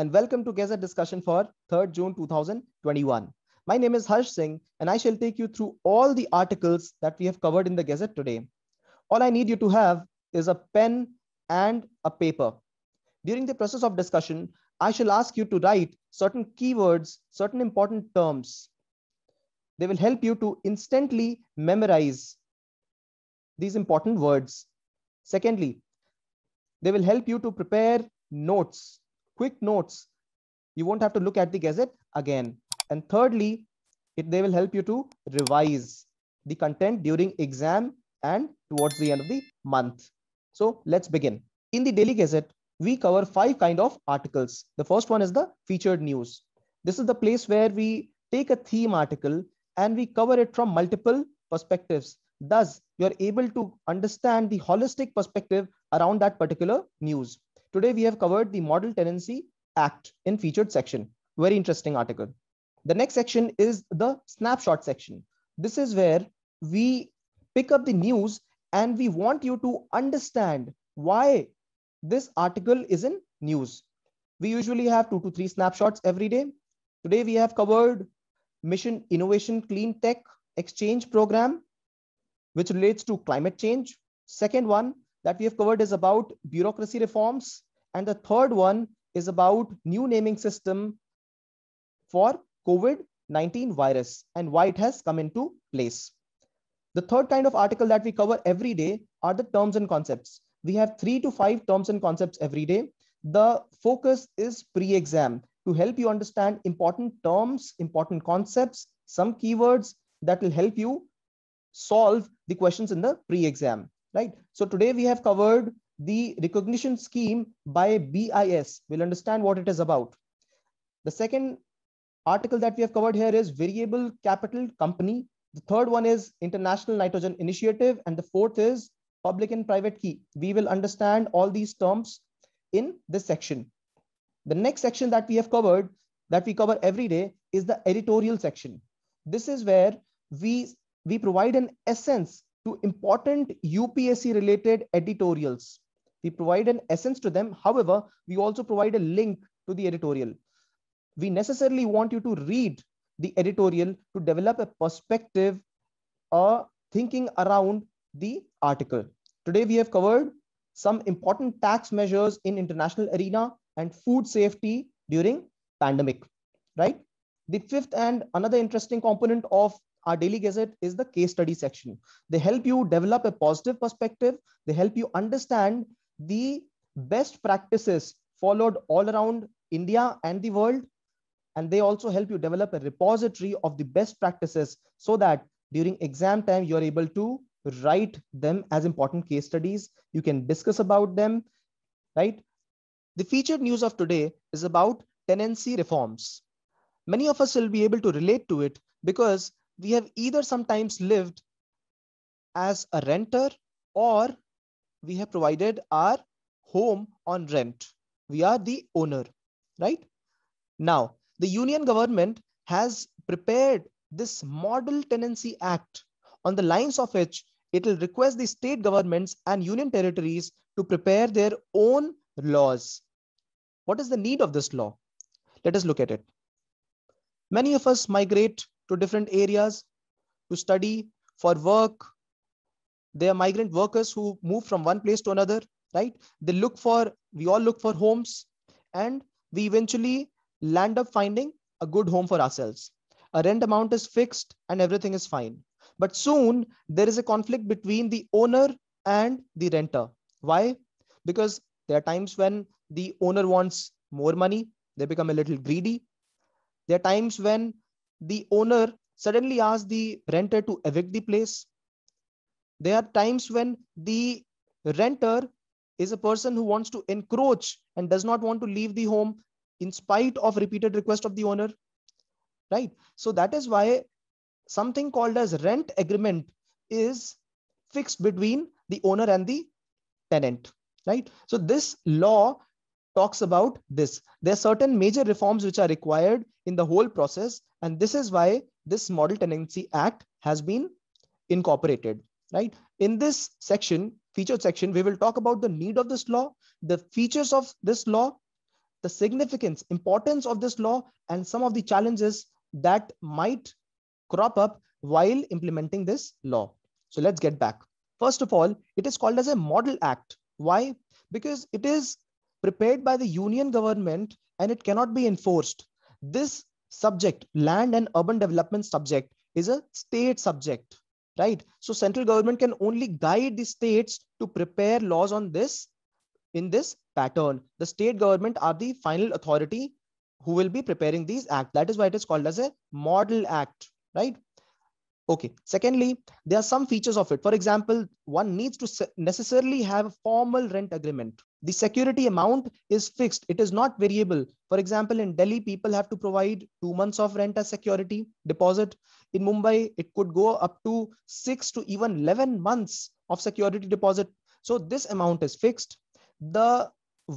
and welcome to Gazette discussion for 3rd June 2021. My name is Harsh Singh and I shall take you through all the articles that we have covered in the Gazette today. All I need you to have is a pen and a paper. During the process of discussion, I shall ask you to write certain keywords, certain important terms. They will help you to instantly memorize these important words. Secondly, they will help you to prepare notes quick notes. You won't have to look at the Gazette again. And thirdly, it, they will help you to revise the content during exam and towards the end of the month. So let's begin. In the Daily Gazette, we cover five kind of articles. The first one is the featured news. This is the place where we take a theme article and we cover it from multiple perspectives. Thus, you're able to understand the holistic perspective around that particular news. Today, we have covered the Model Tenancy Act in featured section. Very interesting article. The next section is the snapshot section. This is where we pick up the news and we want you to understand why this article is in news. We usually have two to three snapshots every day. Today, we have covered Mission Innovation Clean Tech Exchange Program, which relates to climate change. Second one, that we have covered is about bureaucracy reforms. And the third one is about new naming system for COVID-19 virus and why it has come into place. The third kind of article that we cover every day are the terms and concepts. We have three to five terms and concepts every day. The focus is pre-exam to help you understand important terms, important concepts, some keywords that will help you solve the questions in the pre-exam right? So today we have covered the recognition scheme by BIS. We'll understand what it is about. The second article that we have covered here is variable capital company. The third one is International Nitrogen Initiative. And the fourth is public and private key. We will understand all these terms in this section. The next section that we have covered, that we cover every day, is the editorial section. This is where we, we provide an essence to important UPSC related editorials. We provide an essence to them. However, we also provide a link to the editorial. We necessarily want you to read the editorial to develop a perspective or thinking around the article. Today, we have covered some important tax measures in international arena and food safety during pandemic, right? The fifth and another interesting component of our daily gazette is the case study section they help you develop a positive perspective they help you understand the best practices followed all around india and the world and they also help you develop a repository of the best practices so that during exam time you are able to write them as important case studies you can discuss about them right the featured news of today is about tenancy reforms many of us will be able to relate to it because we have either sometimes lived as a renter or we have provided our home on rent. We are the owner, right? Now, the union government has prepared this Model Tenancy Act on the lines of which it will request the state governments and union territories to prepare their own laws. What is the need of this law? Let us look at it. Many of us migrate to different areas to study, for work. They are migrant workers who move from one place to another, right? They look for, we all look for homes, and we eventually land up finding a good home for ourselves. A rent amount is fixed and everything is fine. But soon there is a conflict between the owner and the renter. Why? Because there are times when the owner wants more money, they become a little greedy. There are times when the owner suddenly asks the renter to evict the place. There are times when the renter is a person who wants to encroach and does not want to leave the home in spite of repeated request of the owner right so that is why something called as rent agreement is fixed between the owner and the tenant right so this law talks about this. There are certain major reforms which are required in the whole process. And this is why this Model Tenancy Act has been incorporated, right? In this section, featured section, we will talk about the need of this law, the features of this law, the significance, importance of this law, and some of the challenges that might crop up while implementing this law. So let's get back. First of all, it is called as a model act. Why? Because it is prepared by the union government and it cannot be enforced. This subject, land and urban development subject, is a state subject, right? So central government can only guide the states to prepare laws on this in this pattern. The state government are the final authority who will be preparing these act. That is why it is called as a model act, right? Okay. Secondly, there are some features of it. For example, one needs to necessarily have a formal rent agreement. The security amount is fixed. It is not variable. For example, in Delhi, people have to provide two months of rent as security deposit. In Mumbai, it could go up to six to even 11 months of security deposit. So this amount is fixed. The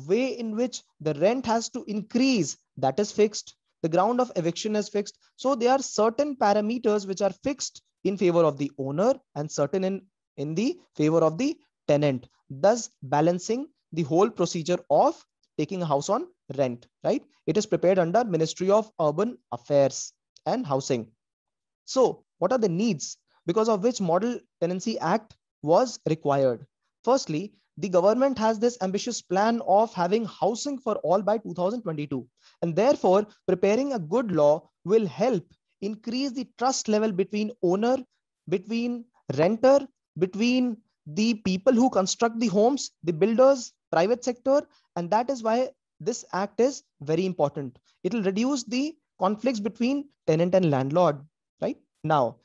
way in which the rent has to increase, that is fixed the ground of eviction is fixed. So there are certain parameters which are fixed in favor of the owner and certain in, in the favor of the tenant, thus balancing the whole procedure of taking a house on rent, right? It is prepared under Ministry of Urban Affairs and Housing. So what are the needs because of which Model Tenancy Act was required? Firstly, the government has this ambitious plan of having housing for all by 2022. And therefore, preparing a good law will help increase the trust level between owner, between renter, between the people who construct the homes, the builders, private sector. And that is why this act is very important. It will reduce the conflicts between tenant and landlord, right? Now,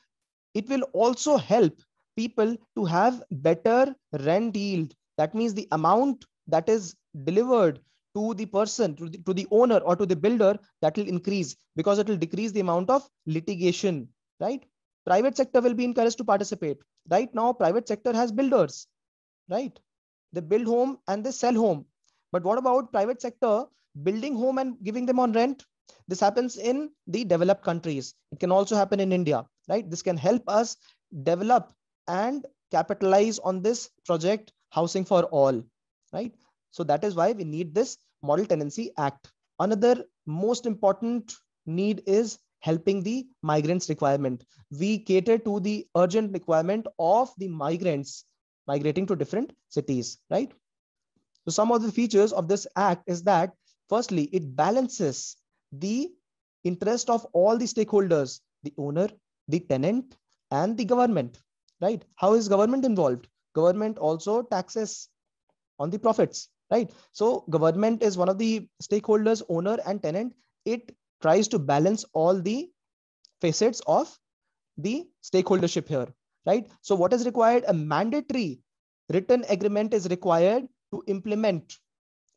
it will also help people to have better rent yield that means the amount that is delivered to the person, to the, to the owner or to the builder, that will increase because it will decrease the amount of litigation, right? Private sector will be encouraged to participate. Right now, private sector has builders, right? They build home and they sell home. But what about private sector building home and giving them on rent? This happens in the developed countries. It can also happen in India, right? This can help us develop and capitalize on this project housing for all, right? So that is why we need this Model Tenancy Act. Another most important need is helping the migrants requirement. We cater to the urgent requirement of the migrants migrating to different cities, right? So some of the features of this act is that firstly, it balances the interest of all the stakeholders, the owner, the tenant, and the government, right? How is government involved? government also taxes on the profits, right? So government is one of the stakeholders, owner and tenant. It tries to balance all the facets of the stakeholdership here, right? So what is required? A mandatory written agreement is required to implement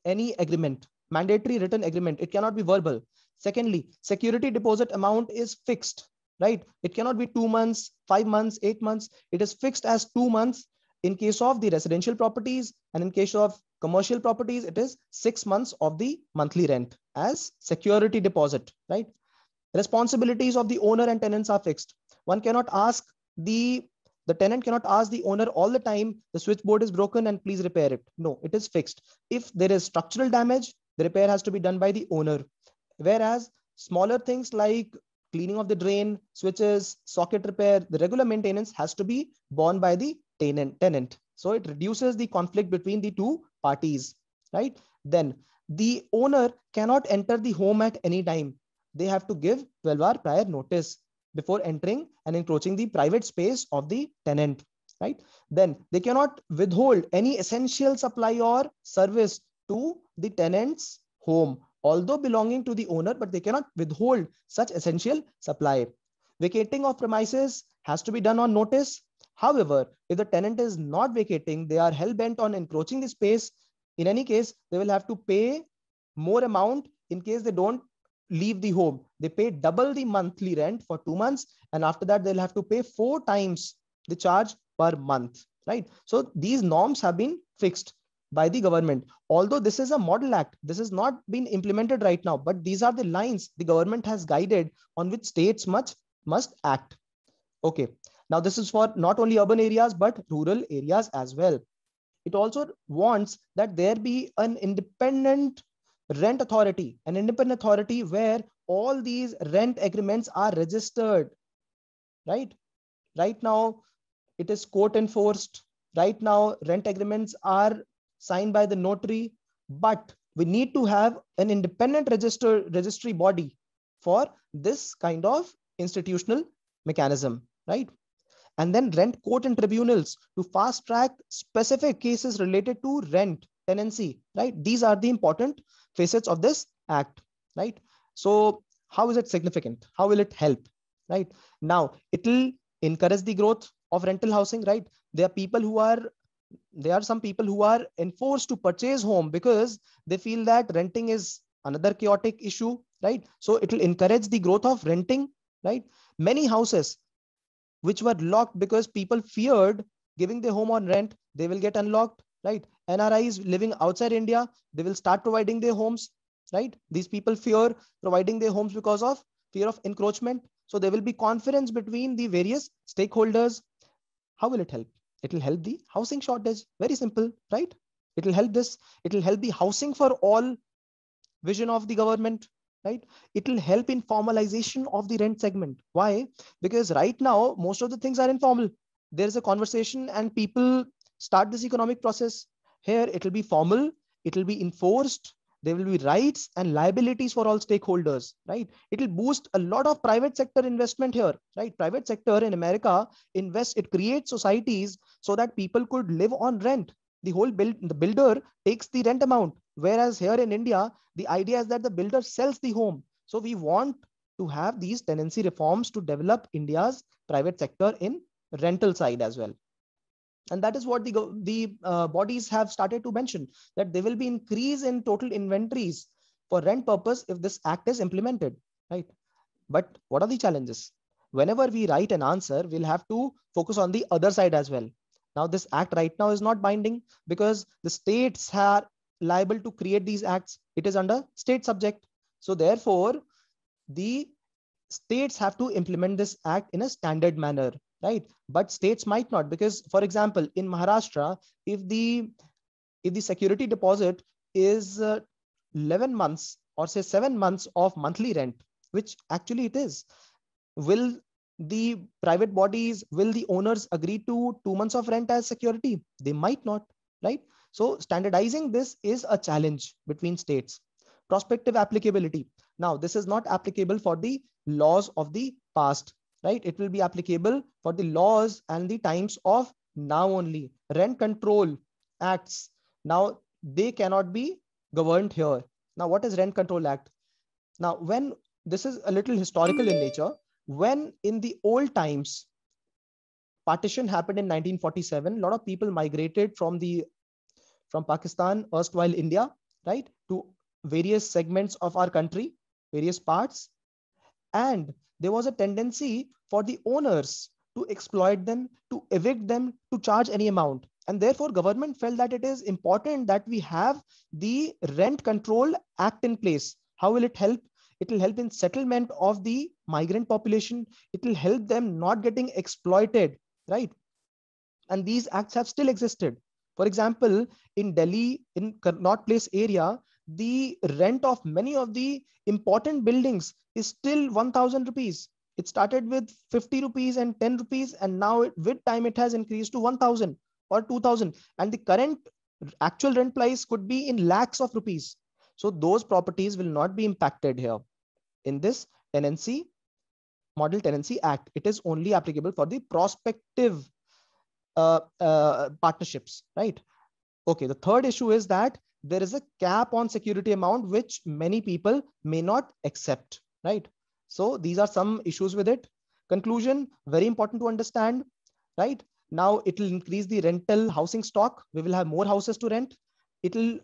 any agreement, mandatory written agreement. It cannot be verbal. Secondly, security deposit amount is fixed, right? It cannot be two months, five months, eight months. It is fixed as two months in case of the residential properties and in case of commercial properties, it is six months of the monthly rent as security deposit, right? Responsibilities of the owner and tenants are fixed. One cannot ask the, the tenant cannot ask the owner all the time, the switchboard is broken and please repair it. No, it is fixed. If there is structural damage, the repair has to be done by the owner. Whereas smaller things like cleaning of the drain, switches, socket repair, the regular maintenance has to be borne by the tenant, tenant. So it reduces the conflict between the two parties, right? Then the owner cannot enter the home at any time. They have to give 12 hour prior notice before entering and encroaching the private space of the tenant, right? Then they cannot withhold any essential supply or service to the tenant's home, although belonging to the owner, but they cannot withhold such essential supply. Vacating of premises has to be done on notice However, if the tenant is not vacating, they are hell bent on encroaching the space. In any case, they will have to pay more amount in case they don't leave the home. They pay double the monthly rent for two months. And after that, they'll have to pay four times the charge per month, right? So these norms have been fixed by the government. Although this is a model act, this has not been implemented right now, but these are the lines the government has guided on which states must, must act. Okay, now, this is for not only urban areas, but rural areas as well. It also wants that there be an independent rent authority, an independent authority where all these rent agreements are registered, right? Right now, it is court enforced. Right now, rent agreements are signed by the notary, but we need to have an independent register, registry body for this kind of institutional mechanism, right? and then rent court and tribunals to fast track specific cases related to rent tenancy right these are the important facets of this act right so how is it significant how will it help right now it will encourage the growth of rental housing right there are people who are there are some people who are enforced to purchase home because they feel that renting is another chaotic issue right so it will encourage the growth of renting right many houses which were locked because people feared giving their home on rent, they will get unlocked, right? NRIs living outside India, they will start providing their homes, right? These people fear providing their homes because of fear of encroachment. So there will be conference between the various stakeholders. How will it help? It will help the housing shortage. Very simple, right? It will help this. It will help the housing for all vision of the government, right it will help in formalization of the rent segment why because right now most of the things are informal there is a conversation and people start this economic process here it will be formal it will be enforced there will be rights and liabilities for all stakeholders right it will boost a lot of private sector investment here right private sector in america invests it creates societies so that people could live on rent the whole build the builder takes the rent amount Whereas here in India, the idea is that the builder sells the home. So we want to have these tenancy reforms to develop India's private sector in rental side as well. And that is what the, the uh, bodies have started to mention that there will be increase in total inventories for rent purpose if this act is implemented, right? But what are the challenges? Whenever we write an answer, we'll have to focus on the other side as well. Now, this act right now is not binding because the states are liable to create these acts. It is under state subject. So therefore, the states have to implement this act in a standard manner, right? But states might not because, for example, in Maharashtra, if the if the security deposit is uh, 11 months or say seven months of monthly rent, which actually it is, will the private bodies, will the owners agree to two months of rent as security? They might not, right? So standardizing this is a challenge between states. Prospective applicability. Now, this is not applicable for the laws of the past, right? It will be applicable for the laws and the times of now only. Rent control acts. Now, they cannot be governed here. Now, what is Rent Control Act? Now, when this is a little historical in nature, when in the old times, partition happened in 1947, a lot of people migrated from the from Pakistan, erstwhile India, right, to various segments of our country, various parts. And there was a tendency for the owners to exploit them, to evict them, to charge any amount. And therefore, government felt that it is important that we have the Rent Control Act in place. How will it help? It will help in settlement of the migrant population. It will help them not getting exploited, right? And these acts have still existed. For example, in Delhi, in not Place area, the rent of many of the important buildings is still 1000 rupees. It started with 50 rupees and 10 rupees, and now it, with time it has increased to 1000 or 2000. And the current actual rent price could be in lakhs of rupees. So those properties will not be impacted here in this tenancy model tenancy act. It is only applicable for the prospective uh, uh, partnerships, right? Okay, the third issue is that there is a cap on security amount which many people may not accept, right? So these are some issues with it. Conclusion, very important to understand, right? Now it will increase the rental housing stock. We will have more houses to rent. It will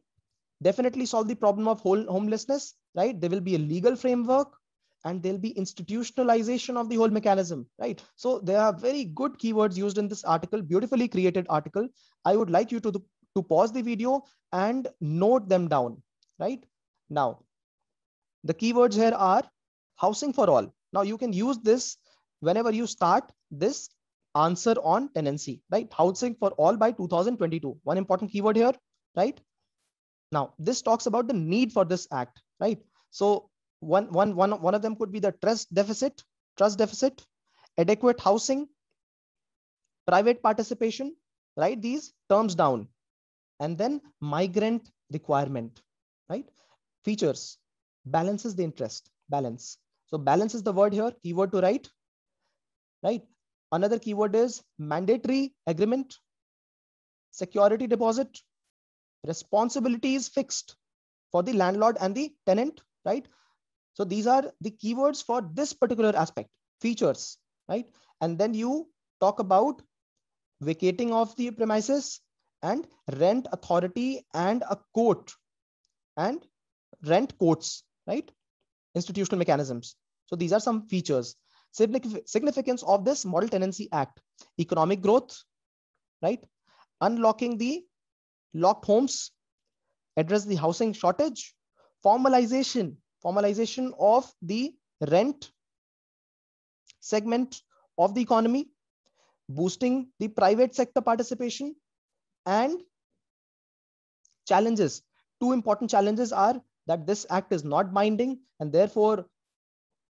definitely solve the problem of whole homelessness, right? There will be a legal framework and there'll be institutionalization of the whole mechanism, right? So there are very good keywords used in this article, beautifully created article. I would like you to, the, to pause the video and note them down, right? Now, the keywords here are housing for all. Now you can use this whenever you start this answer on tenancy, right? Housing for all by 2022. One important keyword here, right? Now this talks about the need for this act, right? So one, one, one, one of them could be the trust deficit, trust deficit, adequate housing, private participation, right? these terms down. And then migrant requirement, right? Features, balances the interest, balance. So balance is the word here, keyword to write, right? Another keyword is mandatory agreement, security deposit, responsibility is fixed for the landlord and the tenant, right? So these are the keywords for this particular aspect, features, right? And then you talk about vacating of the premises and rent authority and a court and rent courts, right? Institutional mechanisms. So these are some features. Significance of this Model Tenancy Act, economic growth, right? Unlocking the locked homes, address the housing shortage, formalization formalization of the rent segment of the economy, boosting the private sector participation and challenges. Two important challenges are that this act is not binding and therefore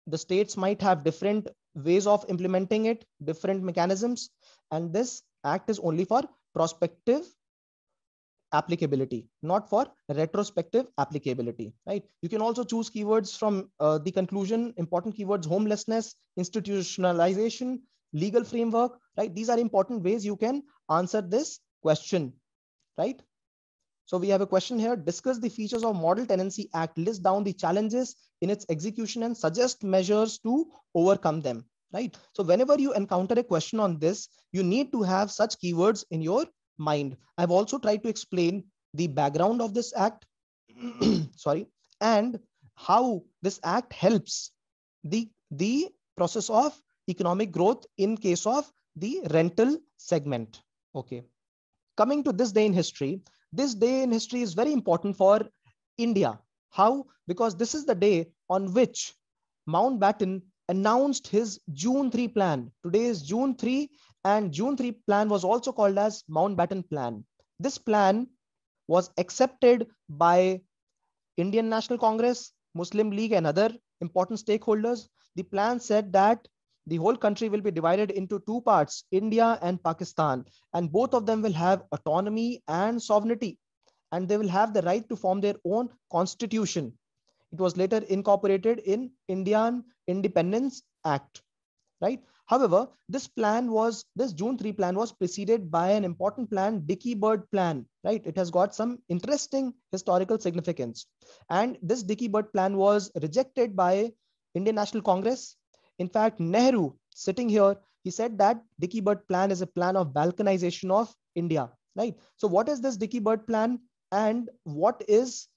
the states might have different ways of implementing it, different mechanisms, and this act is only for prospective applicability, not for retrospective applicability, right? You can also choose keywords from uh, the conclusion, important keywords, homelessness, institutionalization, legal framework, right? These are important ways you can answer this question, right? So we have a question here, discuss the features of Model Tenancy Act, list down the challenges in its execution and suggest measures to overcome them, right? So whenever you encounter a question on this, you need to have such keywords in your mind. I've also tried to explain the background of this act, sorry, and how this act helps the, the process of economic growth in case of the rental segment. Okay. Coming to this day in history, this day in history is very important for India. How? Because this is the day on which Mountbatten announced his June 3 plan. Today is June 3 and June 3 plan was also called as Mountbatten plan. This plan was accepted by Indian National Congress, Muslim League and other important stakeholders. The plan said that the whole country will be divided into two parts, India and Pakistan, and both of them will have autonomy and sovereignty, and they will have the right to form their own constitution. It was later incorporated in Indian Independence Act, right? However, this plan was, this June 3 plan was preceded by an important plan, Dickey Bird plan, right? It has got some interesting historical significance. And this Dickey Bird plan was rejected by Indian National Congress. In fact, Nehru, sitting here, he said that Dickey Bird plan is a plan of balkanization of India, right? So what is this Dickey Bird plan and what is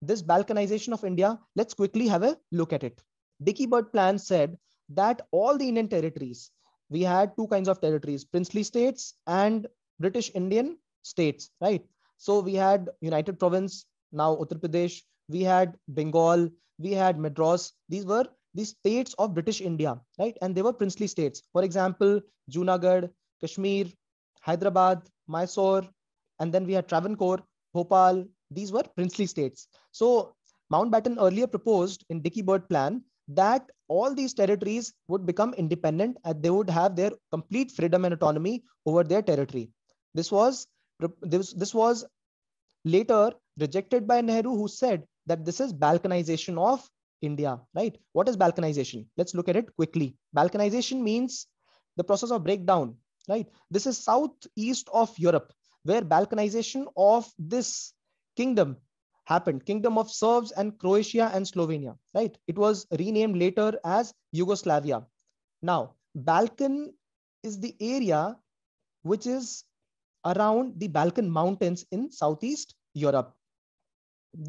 this balkanization of India? Let's quickly have a look at it. Dickey Bird plan said that all the Indian territories, we had two kinds of territories, princely states and British Indian states, right? So we had United Province, now Uttar Pradesh, we had Bengal, we had Madras. These were the states of British India, right? And they were princely states. For example, Junagadh, Kashmir, Hyderabad, Mysore, and then we had Travancore, Bhopal. These were princely states. So Mountbatten earlier proposed in Dickey Bird plan that all these territories would become independent and they would have their complete freedom and autonomy over their territory. This was this, this was later rejected by Nehru, who said that this is balkanization of India, right? What is balkanization? Let's look at it quickly. Balkanization means the process of breakdown, right? This is southeast of Europe, where balkanization of this kingdom happened kingdom of serbs and croatia and slovenia right it was renamed later as yugoslavia now balkan is the area which is around the balkan mountains in southeast europe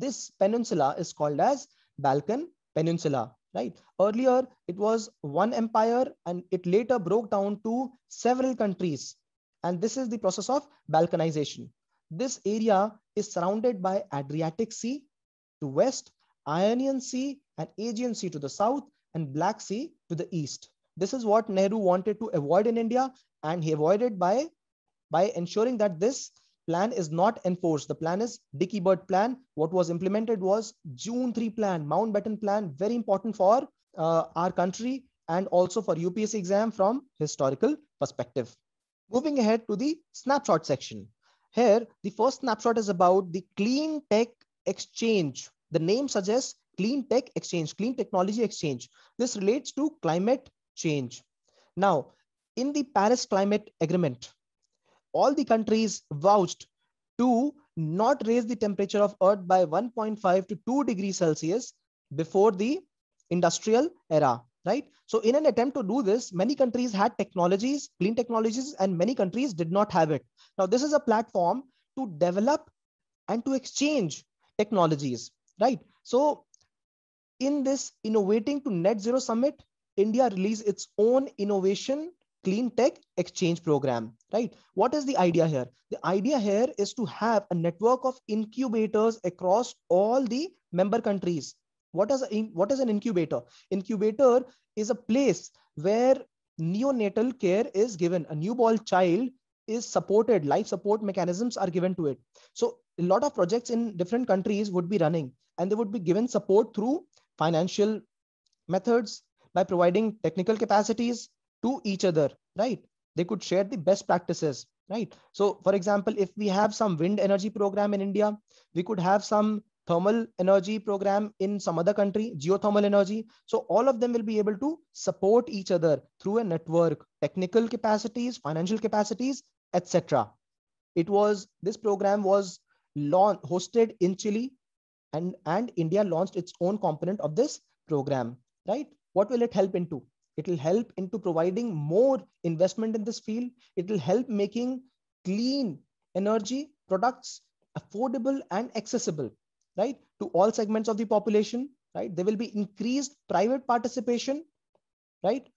this peninsula is called as balkan peninsula right earlier it was one empire and it later broke down to several countries and this is the process of balkanization this area is surrounded by Adriatic Sea to west, Ionian Sea and Aegean Sea to the south, and Black Sea to the east. This is what Nehru wanted to avoid in India, and he avoided by, by ensuring that this plan is not enforced. The plan is Dickey Bird plan. What was implemented was June 3 plan, Mountbatten plan, very important for uh, our country and also for UPSC exam from historical perspective. Moving ahead to the snapshot section. Here, the first snapshot is about the clean tech exchange. The name suggests clean tech exchange, clean technology exchange. This relates to climate change. Now, in the Paris Climate Agreement, all the countries vouched to not raise the temperature of Earth by 1.5 to 2 degrees Celsius before the industrial era right? So in an attempt to do this, many countries had technologies, clean technologies, and many countries did not have it. Now, this is a platform to develop and to exchange technologies, right? So in this Innovating to Net Zero Summit, India released its own innovation clean tech exchange program, right? What is the idea here? The idea here is to have a network of incubators across all the member countries, what is, a, what is an incubator? Incubator is a place where neonatal care is given. A newborn child is supported, life support mechanisms are given to it. So a lot of projects in different countries would be running and they would be given support through financial methods by providing technical capacities to each other, right? They could share the best practices, right? So for example, if we have some wind energy program in India, we could have some thermal energy program in some other country, geothermal energy. So all of them will be able to support each other through a network, technical capacities, financial capacities, etc. It was this program was launched hosted in Chile and, and India launched its own component of this program, right? What will it help into? It will help into providing more investment in this field. It will help making clean energy products affordable and accessible right, to all segments of the population, right? There will be increased private participation, right?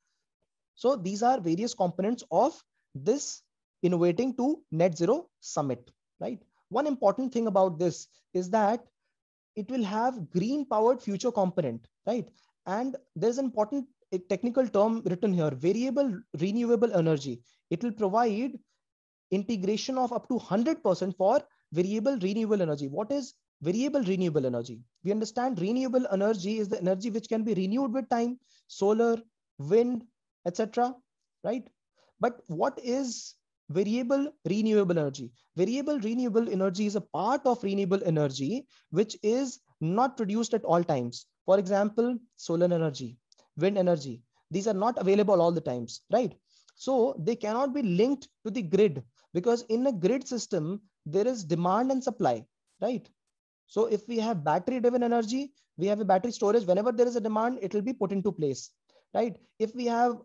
So these are various components of this innovating to net zero summit, right? One important thing about this is that it will have green powered future component, right? And there's an important technical term written here, variable renewable energy. It will provide integration of up to 100% for variable renewable energy. What is variable renewable energy. We understand renewable energy is the energy which can be renewed with time, solar, wind, etc. Right? But what is variable renewable energy? Variable renewable energy is a part of renewable energy which is not produced at all times. For example, solar energy, wind energy. These are not available all the times, right? So they cannot be linked to the grid because in a grid system, there is demand and supply, right? So if we have battery driven energy, we have a battery storage. Whenever there is a demand, it will be put into place, right? If we have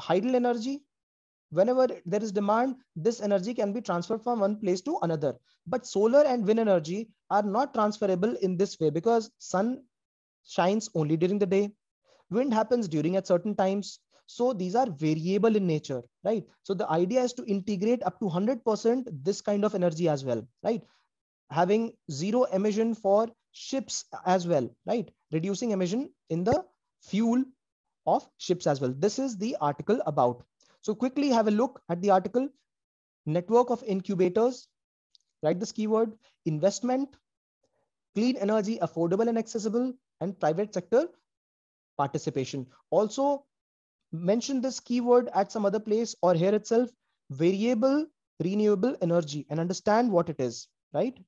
hydro energy, whenever there is demand, this energy can be transferred from one place to another. But solar and wind energy are not transferable in this way because sun shines only during the day. Wind happens during at certain times. So these are variable in nature, right? So the idea is to integrate up to 100% this kind of energy as well, right? having zero emission for ships as well, right? Reducing emission in the fuel of ships as well. This is the article about. So quickly have a look at the article. Network of incubators, write this keyword, investment, clean energy, affordable and accessible, and private sector participation. Also mention this keyword at some other place or here itself, variable renewable energy and understand what it is, right?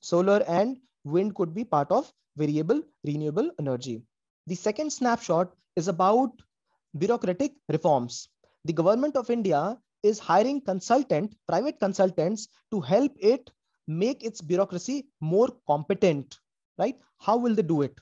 solar and wind could be part of variable renewable energy. The second snapshot is about bureaucratic reforms. The government of India is hiring consultant, private consultants to help it make its bureaucracy more competent, right? How will they do it?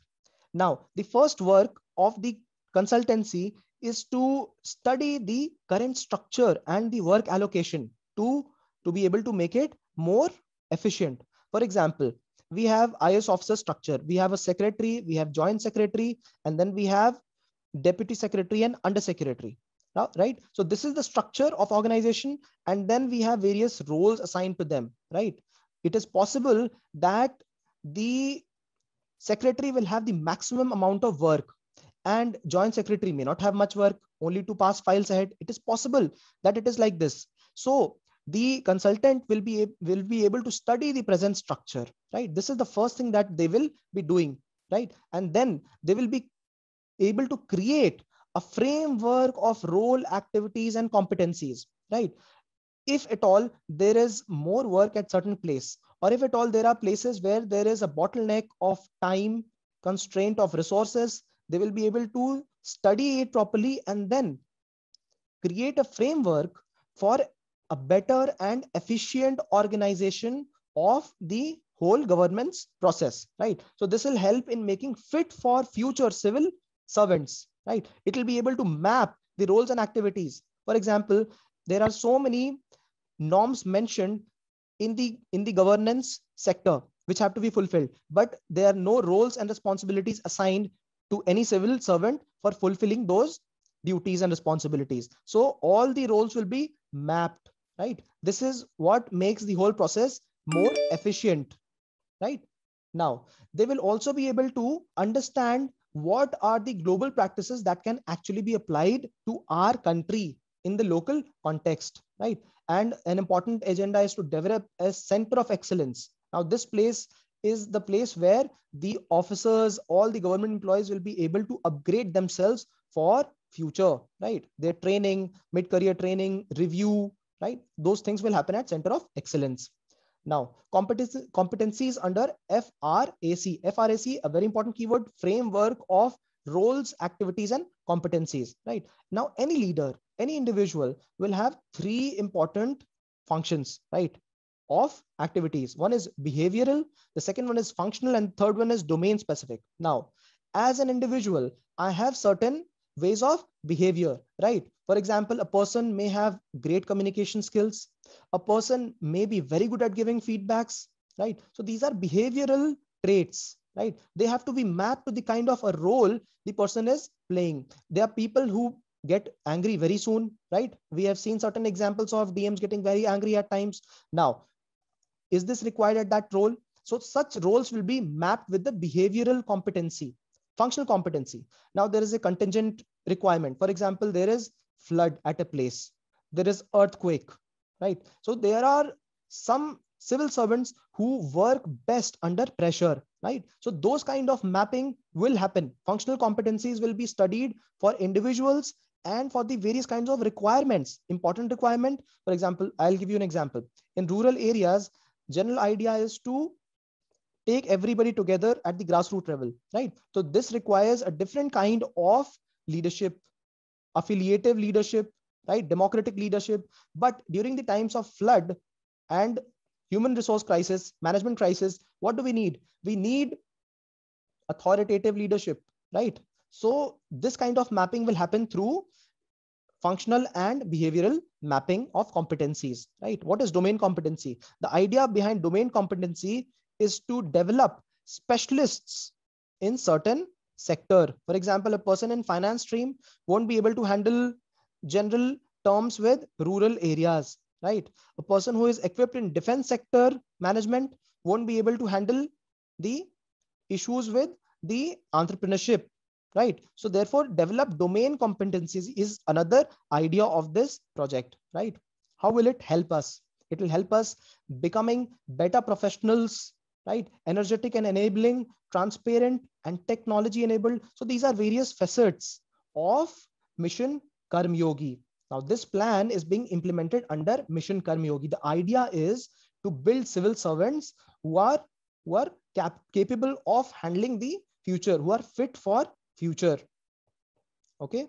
Now, the first work of the consultancy is to study the current structure and the work allocation to, to be able to make it more efficient. For example, we have IS officer structure. We have a secretary, we have joint secretary, and then we have deputy secretary and undersecretary. Now, right? So this is the structure of organization, and then we have various roles assigned to them, right? It is possible that the secretary will have the maximum amount of work and joint secretary may not have much work only to pass files ahead. It is possible that it is like this. So the consultant will be will be able to study the present structure right this is the first thing that they will be doing right and then they will be able to create a framework of role activities and competencies right if at all there is more work at certain place or if at all there are places where there is a bottleneck of time constraint of resources they will be able to study it properly and then create a framework for a better and efficient organization of the whole governance process, right? So this will help in making fit for future civil servants, right? It will be able to map the roles and activities. For example, there are so many norms mentioned in the in the governance sector which have to be fulfilled, but there are no roles and responsibilities assigned to any civil servant for fulfilling those duties and responsibilities. So all the roles will be mapped right? This is what makes the whole process more efficient, right? Now, they will also be able to understand what are the global practices that can actually be applied to our country in the local context, right? And an important agenda is to develop a center of excellence. Now, this place is the place where the officers, all the government employees will be able to upgrade themselves for future, right? Their training, mid-career training, review, right? Those things will happen at center of excellence. Now, competencies, competencies under FRAC. FRAC, a very important keyword, framework of roles, activities, and competencies, right? Now, any leader, any individual will have three important functions, right? Of activities. One is behavioral, the second one is functional, and third one is domain specific. Now, as an individual, I have certain ways of behavior, right? For example, a person may have great communication skills. A person may be very good at giving feedbacks, right? So these are behavioral traits, right? They have to be mapped to the kind of a role the person is playing. There are people who get angry very soon, right? We have seen certain examples of DMs getting very angry at times. Now, is this required at that role? So such roles will be mapped with the behavioral competency, functional competency. Now there is a contingent requirement. For example, there is flood at a place. There is earthquake, right? So there are some civil servants who work best under pressure, right? So those kind of mapping will happen. Functional competencies will be studied for individuals and for the various kinds of requirements, important requirement. For example, I'll give you an example. In rural areas, general idea is to take everybody together at the grassroots level, right? So this requires a different kind of leadership affiliative leadership, right? Democratic leadership. But during the times of flood and human resource crisis, management crisis, what do we need? We need authoritative leadership, right? So this kind of mapping will happen through functional and behavioral mapping of competencies, right? What is domain competency? The idea behind domain competency is to develop specialists in certain sector. For example, a person in finance stream won't be able to handle general terms with rural areas, right? A person who is equipped in defense sector management won't be able to handle the issues with the entrepreneurship, right? So therefore develop domain competencies is another idea of this project, right? How will it help us? It will help us becoming better professionals right? Energetic and enabling, transparent and technology enabled. So these are various facets of Mission Karmi Yogi. Now this plan is being implemented under Mission Karmi Yogi. The idea is to build civil servants who are, who are cap capable of handling the future, who are fit for future. Okay.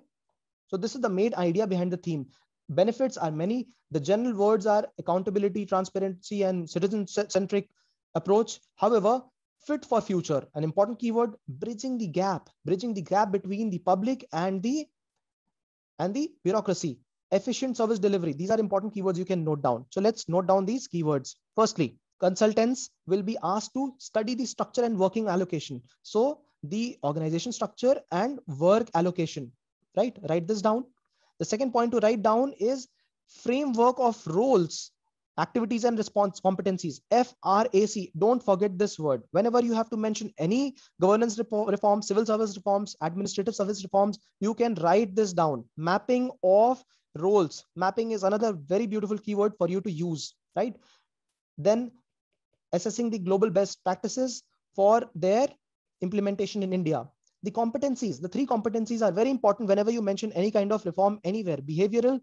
So this is the main idea behind the theme. Benefits are many. The general words are accountability, transparency, and citizen-centric approach. However, fit for future, an important keyword, bridging the gap, bridging the gap between the public and the and the bureaucracy, efficient service delivery. These are important keywords you can note down. So let's note down these keywords. Firstly, consultants will be asked to study the structure and working allocation. So the organization structure and work allocation, right? Write this down. The second point to write down is framework of roles activities and response competencies frac don't forget this word whenever you have to mention any governance reform civil service reforms administrative service reforms you can write this down mapping of roles mapping is another very beautiful keyword for you to use right then assessing the global best practices for their implementation in india the competencies the three competencies are very important whenever you mention any kind of reform anywhere behavioral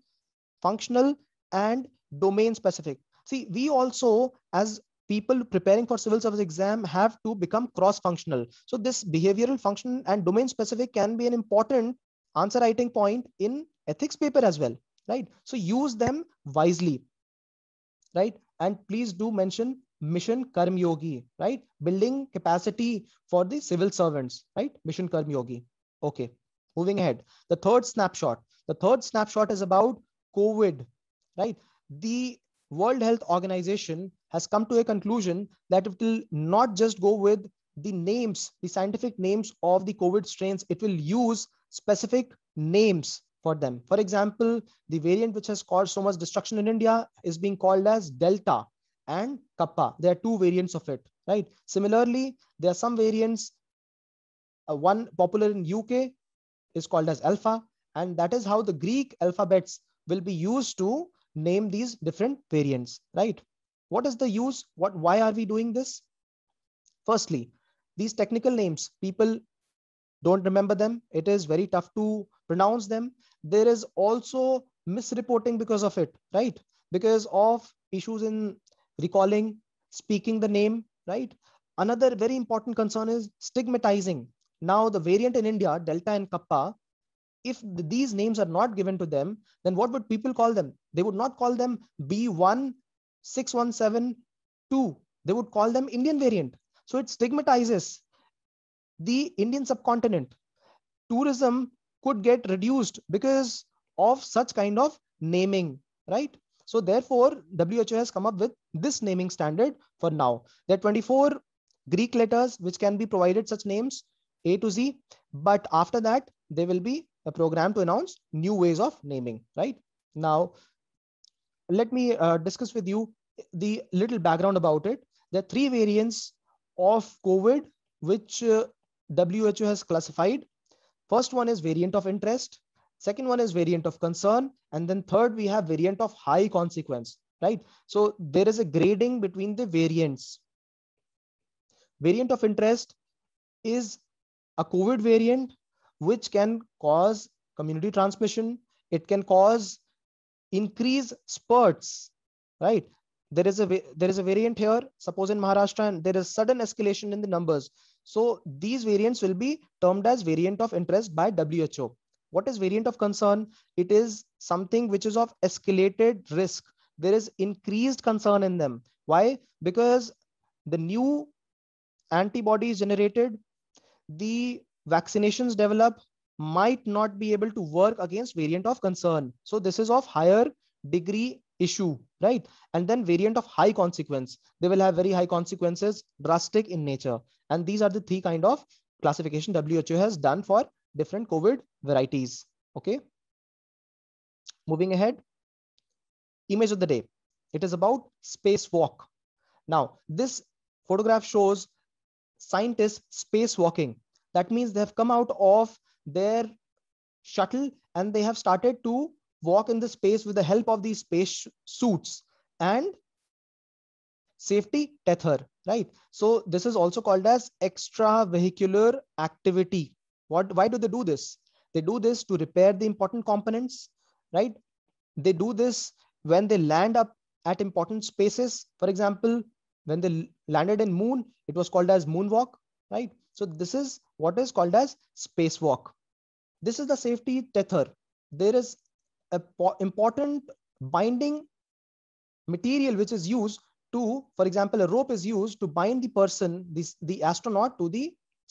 functional and domain specific. See, we also, as people preparing for civil service exam have to become cross functional so this behavioral function and domain specific can be an important answer writing point in ethics paper as well right so use them wisely right and please do mention mission karm yogi right building capacity for the civil servants right mission karm yogi okay moving ahead the third snapshot the third snapshot is about covid right the World Health Organization has come to a conclusion that it will not just go with the names, the scientific names of the COVID strains, it will use specific names for them. For example, the variant which has caused so much destruction in India is being called as Delta and Kappa. There are two variants of it, right? Similarly, there are some variants, uh, one popular in UK is called as Alpha, and that is how the Greek alphabets will be used to name these different variants, right? What is the use? What, why are we doing this? Firstly, these technical names, people don't remember them. It is very tough to pronounce them. There is also misreporting because of it, right? Because of issues in recalling, speaking the name, right? Another very important concern is stigmatizing. Now the variant in India, Delta and Kappa, if these names are not given to them, then what would people call them? They would not call them B16172. They would call them Indian variant. So it stigmatizes the Indian subcontinent. Tourism could get reduced because of such kind of naming, right? So therefore, WHO has come up with this naming standard for now. There are 24 Greek letters which can be provided such names A to Z, but after that, they will be a program to announce new ways of naming, right? Now, let me uh, discuss with you the little background about it. There are three variants of COVID which uh, WHO has classified. First one is variant of interest. Second one is variant of concern. And then third, we have variant of high consequence, right? So there is a grading between the variants. Variant of interest is a COVID variant which can cause community transmission. It can cause increase spurts, right? There is a there is a variant here. Suppose in Maharashtra, and there is sudden escalation in the numbers. So these variants will be termed as variant of interest by WHO. What is variant of concern? It is something which is of escalated risk. There is increased concern in them. Why? Because the new antibodies generated, the vaccinations develop might not be able to work against variant of concern. So this is of higher degree issue, right? And then variant of high consequence. They will have very high consequences, drastic in nature. And these are the three kind of classification WHO has done for different COVID varieties. Okay. Moving ahead. Image of the day. It is about spacewalk. Now, this photograph shows scientists spacewalking that means they have come out of their shuttle and they have started to walk in the space with the help of these space suits and safety tether, right? So this is also called as extravehicular activity. What, why do they do this? They do this to repair the important components, right? They do this when they land up at important spaces. For example, when they landed in moon, it was called as moonwalk, right? So this is what is called as spacewalk. This is the safety tether. There is a important binding material which is used to, for example, a rope is used to bind the person, the the astronaut to the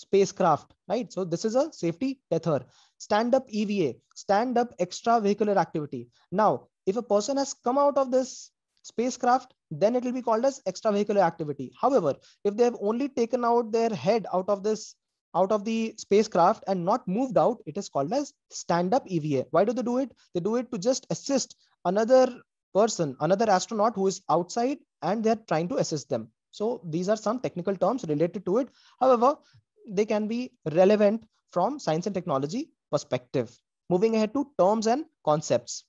spacecraft, right? So this is a safety tether. Stand up EVA, stand up extravehicular activity. Now, if a person has come out of this spacecraft, then it will be called as extravehicular activity. However, if they have only taken out their head out of this out of the spacecraft and not moved out, it is called as stand-up EVA. Why do they do it? They do it to just assist another person, another astronaut who is outside and they're trying to assist them. So these are some technical terms related to it. However, they can be relevant from science and technology perspective. Moving ahead to terms and concepts.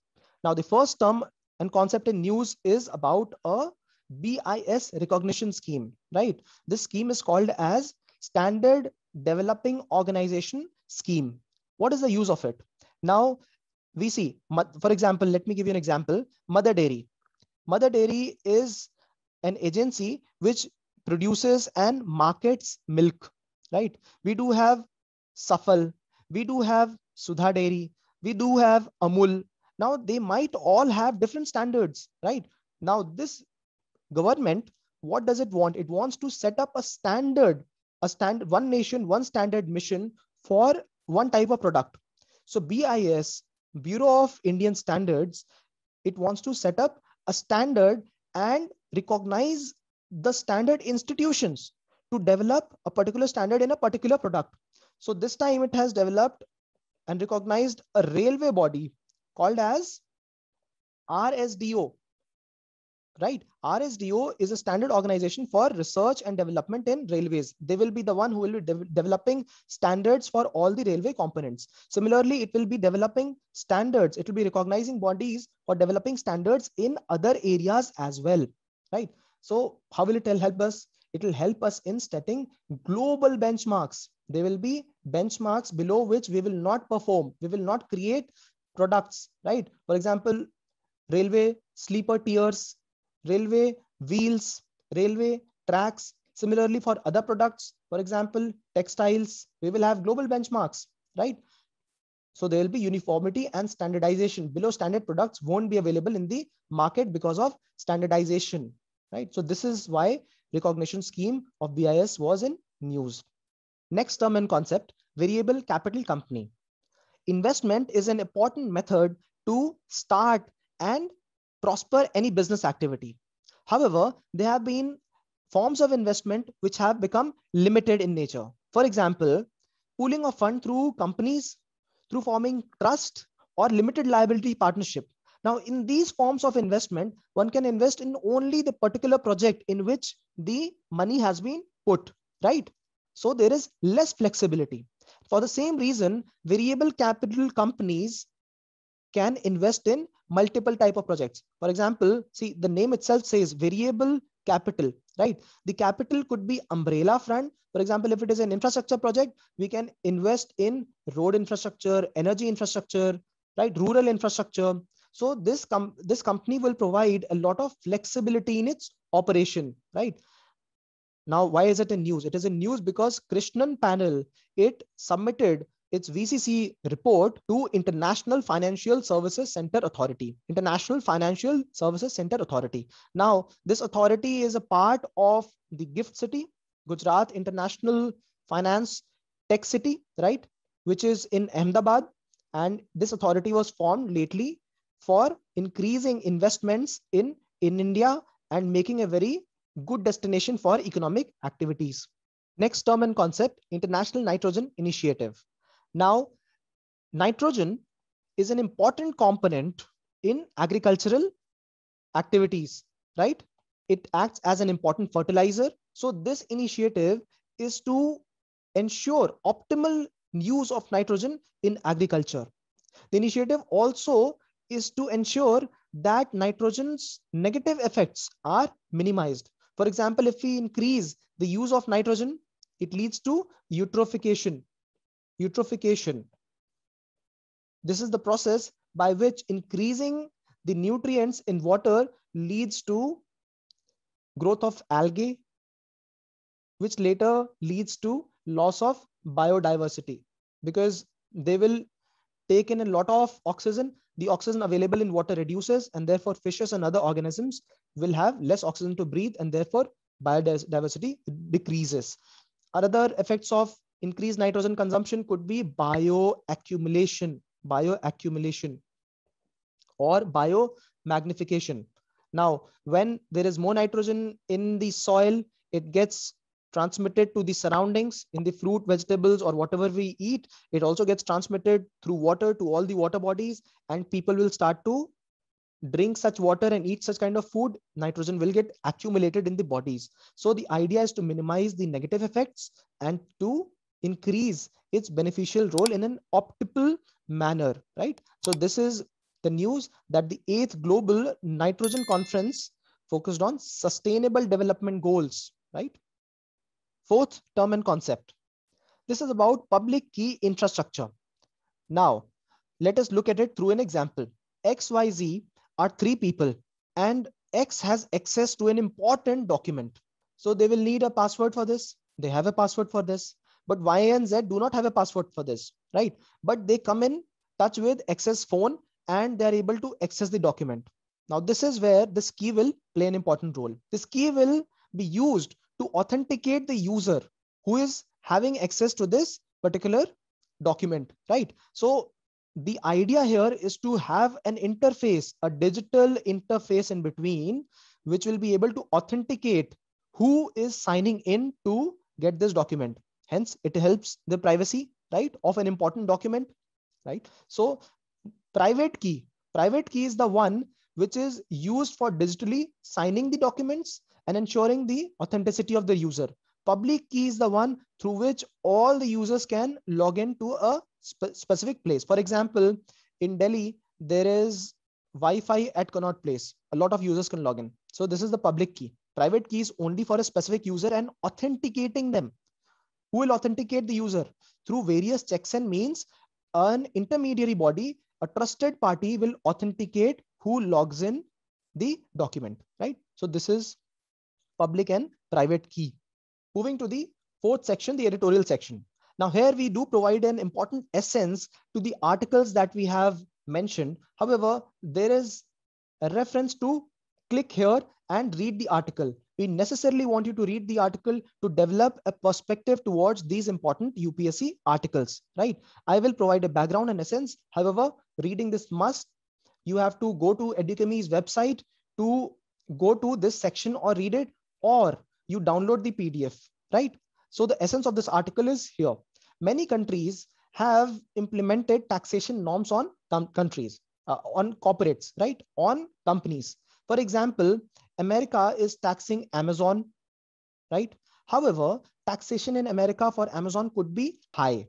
Now, the first term and concept in news is about a BIS recognition scheme, right? This scheme is called as Standard developing organization scheme what is the use of it now we see for example let me give you an example mother dairy mother dairy is an agency which produces and markets milk right we do have safal we do have sudha dairy we do have amul now they might all have different standards right now this government what does it want it wants to set up a standard a stand one nation, one standard mission for one type of product. So BIS, Bureau of Indian Standards, it wants to set up a standard and recognize the standard institutions to develop a particular standard in a particular product. So this time it has developed and recognized a railway body called as RSDO, right? RSDO is a standard organization for research and development in railways. They will be the one who will be de developing standards for all the railway components. Similarly, it will be developing standards. It will be recognizing bodies for developing standards in other areas as well, right? So how will it help us? It will help us in setting global benchmarks. There will be benchmarks below which we will not perform. We will not create products, right? For example, railway sleeper tiers railway wheels, railway tracks. Similarly, for other products, for example, textiles, we will have global benchmarks, right? So there will be uniformity and standardization. Below standard products won't be available in the market because of standardization, right? So this is why recognition scheme of BIS was in news. Next term and concept, variable capital company. Investment is an important method to start and prosper any business activity. However, there have been forms of investment which have become limited in nature. For example, pooling of fund through companies, through forming trust or limited liability partnership. Now, in these forms of investment, one can invest in only the particular project in which the money has been put, right? So there is less flexibility. For the same reason, variable capital companies can invest in multiple type of projects. For example, see the name itself says variable capital, right? The capital could be umbrella fund. For example, if it is an infrastructure project, we can invest in road infrastructure, energy infrastructure, right? Rural infrastructure. So this, com this company will provide a lot of flexibility in its operation, right? Now, why is it in news? It is in news because Krishnan panel, it submitted its VCC report to International Financial Services Center Authority. International Financial Services Center Authority. Now, this authority is a part of the gift city, Gujarat International Finance Tech City, right? Which is in Ahmedabad. And this authority was formed lately for increasing investments in, in India and making a very good destination for economic activities. Next term and concept, International Nitrogen Initiative. Now, nitrogen is an important component in agricultural activities, right? It acts as an important fertilizer. So this initiative is to ensure optimal use of nitrogen in agriculture. The initiative also is to ensure that nitrogen's negative effects are minimized. For example, if we increase the use of nitrogen, it leads to eutrophication eutrophication. This is the process by which increasing the nutrients in water leads to growth of algae, which later leads to loss of biodiversity because they will take in a lot of oxygen. The oxygen available in water reduces and therefore fishes and other organisms will have less oxygen to breathe and therefore biodiversity decreases. Other effects of increased nitrogen consumption could be bioaccumulation, bioaccumulation or biomagnification. Now, when there is more nitrogen in the soil, it gets transmitted to the surroundings in the fruit, vegetables, or whatever we eat. It also gets transmitted through water to all the water bodies, and people will start to drink such water and eat such kind of food. Nitrogen will get accumulated in the bodies. So, the idea is to minimize the negative effects and to increase its beneficial role in an optimal manner, right? So this is the news that the eighth global nitrogen conference focused on sustainable development goals, right? Fourth term and concept. This is about public key infrastructure. Now, let us look at it through an example. XYZ are three people and X has access to an important document. So they will need a password for this. They have a password for this but y and z do not have a password for this right but they come in touch with access phone and they are able to access the document now this is where this key will play an important role this key will be used to authenticate the user who is having access to this particular document right so the idea here is to have an interface a digital interface in between which will be able to authenticate who is signing in to get this document Hence, it helps the privacy, right, of an important document, right? So private key, private key is the one which is used for digitally signing the documents and ensuring the authenticity of the user. Public key is the one through which all the users can log into a spe specific place. For example, in Delhi, there is Wi-Fi at Connaught Place. A lot of users can log in. So this is the public key. Private key is only for a specific user and authenticating them who will authenticate the user through various checks and means an intermediary body a trusted party will authenticate who logs in the document right so this is public and private key moving to the fourth section the editorial section now here we do provide an important essence to the articles that we have mentioned however there is a reference to click here and read the article we necessarily want you to read the article to develop a perspective towards these important UPSC articles, right? I will provide a background and essence. However, reading this must, you have to go to Educami's website to go to this section or read it, or you download the PDF, right? So the essence of this article is here. Many countries have implemented taxation norms on countries, uh, on corporates, right? On companies. For example, America is taxing Amazon, right? However, taxation in America for Amazon could be high.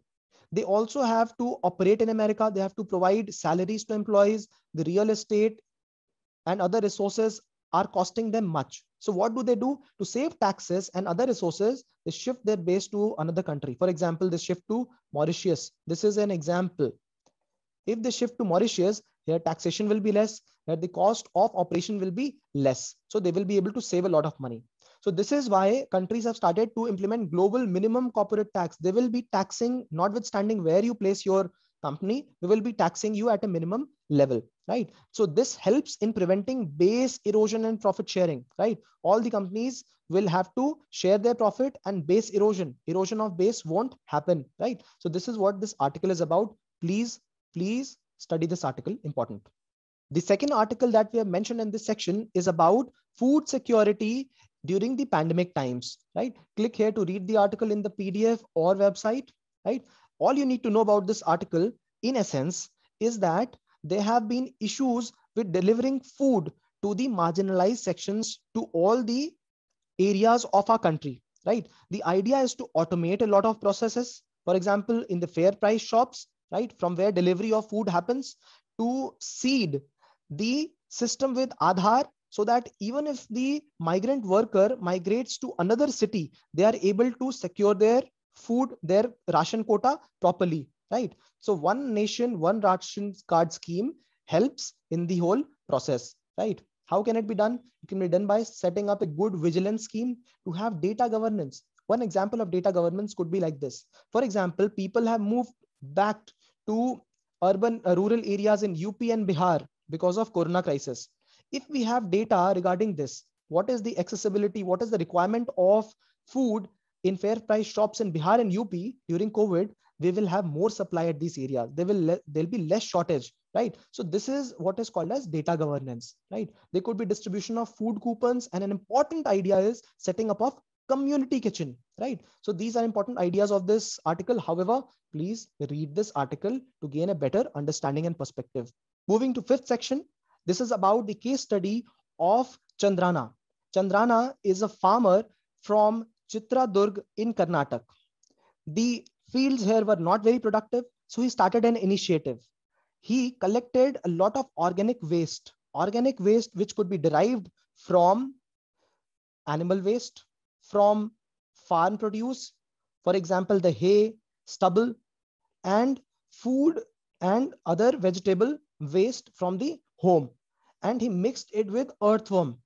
They also have to operate in America. They have to provide salaries to employees. The real estate and other resources are costing them much. So what do they do? To save taxes and other resources, they shift their base to another country. For example, they shift to Mauritius. This is an example. If they shift to Mauritius, their taxation will be less, that the cost of operation will be less. So they will be able to save a lot of money. So this is why countries have started to implement global minimum corporate tax. They will be taxing, notwithstanding where you place your company, they will be taxing you at a minimum level, right? So this helps in preventing base erosion and profit sharing, right? All the companies will have to share their profit and base erosion. Erosion of base won't happen, right? So this is what this article is about. Please, please study this article, important. The second article that we have mentioned in this section is about food security during the pandemic times, right? Click here to read the article in the PDF or website, right? All you need to know about this article, in essence, is that there have been issues with delivering food to the marginalized sections to all the areas of our country, right? The idea is to automate a lot of processes. For example, in the fair price shops, right? From where delivery of food happens to seed the system with Aadhaar so that even if the migrant worker migrates to another city, they are able to secure their food, their ration quota properly, right? So one nation, one ration card scheme helps in the whole process, right? How can it be done? It can be done by setting up a good vigilance scheme to have data governance. One example of data governance could be like this. For example, people have moved back to urban uh, rural areas in UP and Bihar because of corona crisis. If we have data regarding this, what is the accessibility, what is the requirement of food in fair price shops in Bihar and UP during COVID, we will have more supply at these areas. There will there'll be less shortage, right? So this is what is called as data governance, right? There could be distribution of food coupons, and an important idea is setting up of community kitchen, right? So these are important ideas of this article. However, please read this article to gain a better understanding and perspective. Moving to fifth section, this is about the case study of Chandrana. Chandrana is a farmer from Chitradurg in Karnataka. The fields here were not very productive, so he started an initiative. He collected a lot of organic waste, organic waste which could be derived from animal waste, from farm produce, for example, the hay, stubble, and food and other vegetable waste from the home. And he mixed it with earthworm.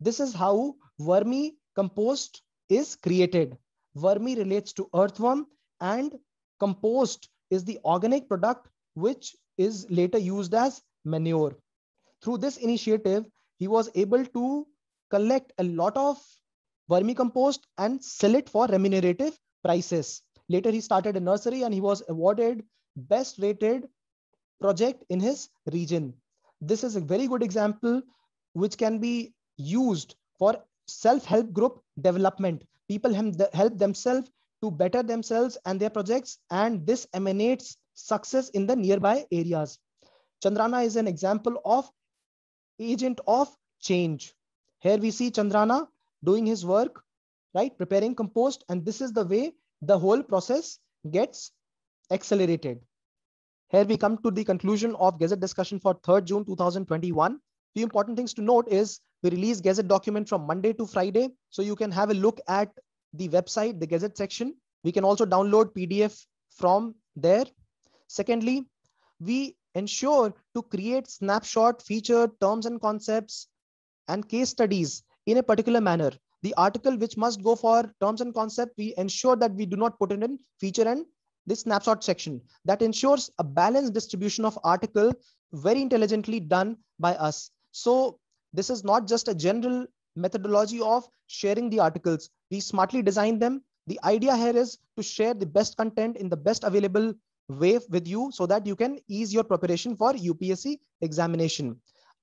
This is how vermi compost is created. Vermi relates to earthworm and compost is the organic product which is later used as manure. Through this initiative, he was able to collect a lot of vermicompost and sell it for remunerative prices. Later, he started a nursery and he was awarded best rated project in his region. This is a very good example which can be used for self-help group development. People help themselves to better themselves and their projects and this emanates success in the nearby areas. Chandrana is an example of agent of change. Here we see Chandrana doing his work, right? Preparing compost. And this is the way the whole process gets accelerated. Here we come to the conclusion of Gazette discussion for 3rd June 2021. The important things to note is we release Gazette document from Monday to Friday. So you can have a look at the website, the Gazette section. We can also download PDF from there. Secondly, we ensure to create snapshot feature terms and concepts and case studies in a particular manner. The article which must go for terms and concept, we ensure that we do not put it in feature and this snapshot section that ensures a balanced distribution of article very intelligently done by us. So this is not just a general methodology of sharing the articles. We smartly design them. The idea here is to share the best content in the best available way with you so that you can ease your preparation for UPSC examination.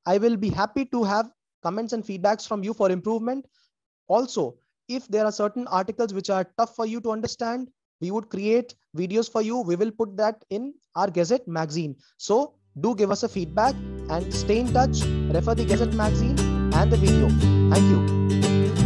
I will be happy to have comments and feedbacks from you for improvement. Also, if there are certain articles which are tough for you to understand, we would create videos for you. We will put that in our Gazette magazine. So do give us a feedback and stay in touch. Refer the Gazette magazine and the video. Thank you.